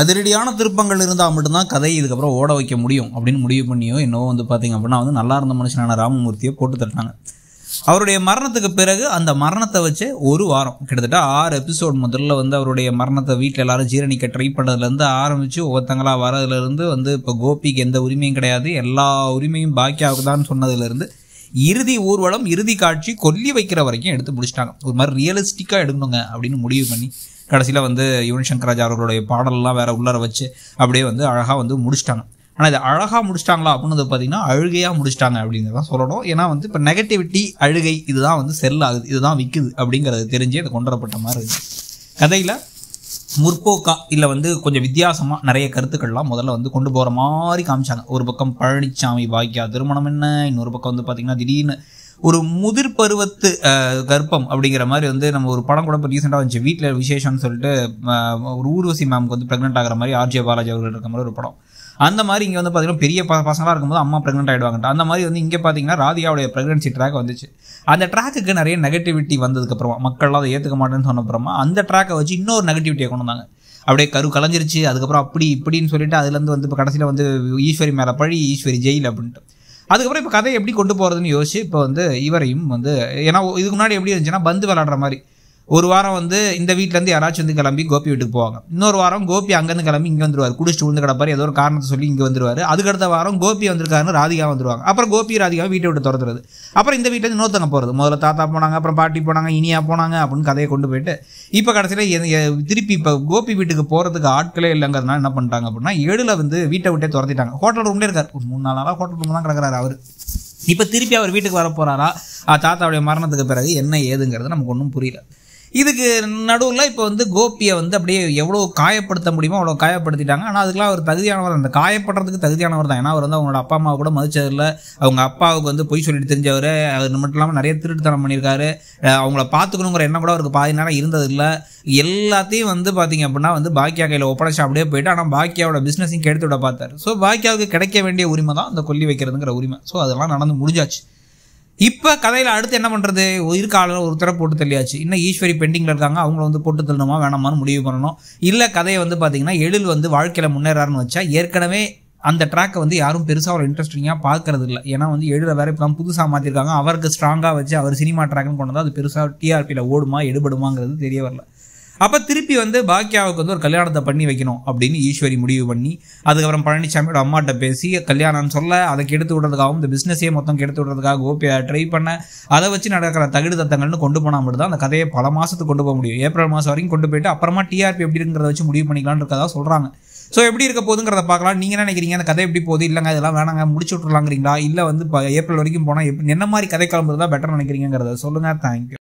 அதிரடியான திருப்பங்கள் இருந்தால் மட்டும்தான் கதையை இதுக்கப்புறம் ஓட வைக்க முடியும் அப்படின்னு முடிவு பண்ணியோ என்னவோ வந்து பார்த்திங்க அப்படின்னா வந்து நல்லா இருந்த மனுஷனான ராமமூர்த்தியை போட்டு தட்டினாங்க அவருடைய மரணத்துக்கு பிறகு அந்த மரணத்தை வச்சு ஒரு வாரம் கிட்டத்தட்ட ஆறு எபிசோட் முதல்ல வந்து அவருடைய மரணத்தை வீட்டில் எல்லாரும் ஜீரணிக்க ட்ரை பண்ணதுலேருந்து ஆரம்பித்து ஒவ்வொருத்தங்களாக வரதுலேருந்து வந்து இப்போ கோபிக்கு எந்த உரிமையும் கிடையாது எல்லா உரிமையும் பாக்கியாவுக்கு தான் சொன்னதுலேருந்து இறுதி ஊர்வலம் இறுதி காட்சி கொல்லி வைக்கிற வரைக்கும் எடுத்து முடிச்சிட்டாங்க ஒரு மாதிரி ரியலிஸ்டிக்காக எடுக்கணுங்க அப்படின்னு முடிவு பண்ணி கடைசியில் வந்து யுவன் சங்கராஜ் அவர்களுடைய பாடலெலாம் வேறு உள்ளார வச்சு அப்படியே வந்து அழகாக வந்து முடிச்சிட்டாங்க ஆனால் இது அழகாக முடிச்சிட்டாங்களா அப்படின்னு பார்த்தீங்கன்னா அழுகையாக முடிச்சிட்டாங்க அப்படிங்கிறத சொல்லணும் ஏன்னா வந்து இப்போ நெகட்டிவிட்டி அழுகை இதுதான் வந்து செல் ஆகுது இதுதான் விற்குது அப்படிங்கிறது தெரிஞ்சு அது கொண்டு மாதிரி இருக்குது கதையில் முற்போக்கா இல்லை வந்து கொஞ்சம் வித்தியாசமாக நிறைய கருத்துக்கள்லாம் முதல்ல வந்து கொண்டு போகிற மாதிரி காமிச்சாங்க ஒரு பக்கம் பழனிசாமி பாக்கியா திருமணம் என்ன இன்னொரு பக்கம் வந்து பார்த்திங்கன்னா திடீர்னு ஒரு முதிர் பருவத்து கர்ப்பம் அப்படிங்கிற மாதிரி வந்து நம்ம ஒரு படம் கூட இப்போ ரீசெண்டாக வந்துச்சு வீட்டில் விசேஷம்னு சொல்லிட்டு ஒரு ஊர்வசி மேம்க்கு வந்து ப்ரெக்னென்ட் ஆகிற மாதிரி ஆர்ஜே பாலாஜி அவர்கள் இருக்கிற மாதிரி ஒரு படம் அந்த மாதிரி இங்கே வந்து பார்த்தீங்கன்னா பெரிய பசங்களாக இருக்கும்போது அம்மா ப்ரெக்னென்ட் ஆகிடுவாங்க அந்த மாதிரி வந்து இங்கே பார்த்தீங்கன்னா ராதியாவுடைய ப்ரெக்னன்சி ட்ராக் வந்துச்சு அந்த ட்ராக்குக்கு நிறைய நெகட்டிவிட்டி வந்ததுக்கப்புறமா மக்கள்லாம் அதை ஏற்றுக்க மாட்டேன்னு சொன்னப்புறமா அந்த ட்ராக்கை வச்சு இன்னொரு நெகட்டிவிட்டியை கொண்டு வந்தாங்க அப்படியே கரு கலைஞ்சிருச்சு அதுக்கப்புறம் அப்படி இப்படின்னு சொல்லிட்டு அதுலேருந்து வந்து இப்போ கடைசியில் வந்து ஈஸ்வரி மேலே பழி ஈஸ்வரி ஜெயில் அப்படின்ட்டு அதுக்கப்புறம் இப்போ கதையை எப்படி கொண்டு போகிறதுன்னு யோசிச்சு இப்போ வந்து இவரையும் வந்து ஏன்னா இதுக்கு முன்னாடி எப்படி இருந்துச்சுன்னா பந்து விளாடுற மாதிரி ஒரு வாரம் வந்து இந்த வீட்டிலேருந்து யாராச்சும் வந்து கிளம்பி கோபி வீட்டுக்கு போவாங்க இன்னொரு வாரம் கோபி அங்கேருந்து கிளம்பி இங்கே வந்துருவார் குடிச்சிட்டு விழுந்து கிடப்பார் ஏதோ ஒரு காரணத்தை சொல்லி இங்கே வந்துருவார் அதுக்கடுத்த வாரம் கோபி வந்திருக்காருன்னு ராதிகா வந்துருவாங்க அப்புறம் கோபி ராதிகா வீட்டை விட்டு திறந்துருது அப்புறம் இந்த வீட்டிலேருந்து இன்னொருத்தங்க போகிறது முதல்ல தாத்தா போனாங்க அப்புறம் பாட்டி போனாங்க இனியா போனாங்க அப்படின்னு கதையை கொண்டு போயிட்டு இப்போ கடைசியில் திருப்பி இப்போ கோபி வீட்டுக்கு போகிறதுக்கு ஆட்களே இல்லைங்கிறதுனால என்ன பண்ணிட்டாங்க அப்படின்னா ஏழுல வந்து வீட்டை விட்டே துரத்திட்டாங்க ஹோட்டல் ரூம்லேயே இருக்கார் ஒரு மூணு நாலு நாளாக ஹோட்டல் ரூம் தான் கிடக்கிறாரு அவர் இப்போ திருப்பி அவர் வீட்டுக்கு வர போகிறாரா தாத்தாவுடைய மரணத்துக்கு பிறகு என்ன ஏதுங்கிறது நமக்கு ஒன்றும் புரியல இதுக்கு நடுவில் இப்போ வந்து கோபியை வந்து அப்படியே எவ்வளோ காயப்படுத்த முடியுமோ அவ்வளோ காயப்படுத்திட்டாங்க ஆனால் அதுக்கெலாம் அவர் தகுதியானவர் அந்த காயப்படுறதுக்கு தகுதியானவர் தான் ஏன்னா அவர் வந்து அவங்களோட அப்பா அம்மாவை கூட இல்லை அவங்க அப்பாவுக்கு வந்து பொய் சொல்லிட்டு தெரிஞ்சவர் அவர் மட்டும் இல்லாமல் நிறைய திருட்டுத்தனம் பண்ணியிருக்காரு அவங்கள பார்த்துக்கணுங்கிற எண்ணம் கூட அவருக்கு பாதி நேரம் இருந்ததில்லை எல்லாத்தையும் வந்து பார்த்தீங்க அப்படின்னா வந்து பாக்கியா கையில் ஒப்படைச்சா அப்படியே போயிட்டு ஆனால் பாக்கியாவோட பிஸ்னஸையும் கெடுத்து விட பார்த்தார் ஸோ பாக்கியாவுக்கு கிடைக்க வேண்டிய உரிமை தான் அந்த கொல்லி வைக்கிறதுங்கிற உரிமை ஸோ அதெல்லாம் நடந்து முடிஞ்சாச்சு இப்போ கதையில் அடுத்து என்ன பண்ணுறது இருக்காளர் ஒருத்தரை போட்டு தள்ளியாச்சு இன்னும் ஈஸ்வரி பெண்டிங்கில் இருக்காங்க அவங்கள வந்து போட்டு தள்ளணுமா வேணாமான்னு முடிவு பண்ணணும் இல்லை கதையை வந்து பார்த்தீங்கன்னா எழில் வந்து வாழ்க்கையில் முன்னேறாருன்னு வச்சா ஏற்கனவே அந்த ட்ராக்கை வந்து யாரும் பெருசாக ஒரு இன்ட்ரெஸ்டிங்காக பார்க்கறது இல்லை ஏன்னா வந்து எழுத வேற இப்போ புதுசாக மாற்றிருக்காங்க அவருக்கு ஸ்ட்ராங்காக வச்சு அவர் சினிமா ட்ராக்னு கொண்டு வந்தால் அது பெருசாக டிஆர்பியில் ஓடுமா எடுபடுமாங்கிறது தெரிய வரல அப்போ திருப்பி வந்து பாக்கியாவுக்கு வந்து ஒரு கல்யாணத்தை பண்ணி வைக்கணும் அப்படின்னு ஈஸ்வரி முடிவு பண்ணி அதுக்கப்புறம் பழனிசாமியோட அம்மாட்ட பேசி கல்யாணம் சொல்ல அதை கெடுத்து விடுறதுக்காகவும் இந்த பிஸ்னஸே மொத்தம் கெடுத்து விடுறதுக்காக கோபியை ட்ரை பண்ண அதை வச்சு நடக்கிற தகுடு தத்தங்கள்னு கொண்டு போனால் மட்டும் தான் அந்த கதையை பல மாதத்துக்கு கொண்டு போக முடியும் ஏப்ரல் மாதம் வரைக்கும் கொண்டு போயிட்டு அப்புறமா டிஆர்பி எப்படி இருக்கிறத வச்சு முடிவு பண்ணிக்கலாம் இருக்கதா சொல்கிறாங்க ஸோ எப்படி இருக்க போதுங்கிறத பார்க்கலாம் நீங்கள் என்ன நினைக்கிறீங்க அந்த கதை எப்படி போகுது இல்லைங்க இதெல்லாம் வேணாங்க முடிச்சு விட்ருலாங்கிறீங்களா இல்லை வந்து ஏப்ரல் வரைக்கும் போனால் என்ன மாதிரி கதை கிளம்புறதா பெட்டர் நினைக்கிறீங்கிறத சொல்லுங்கள் தேங்க்யூ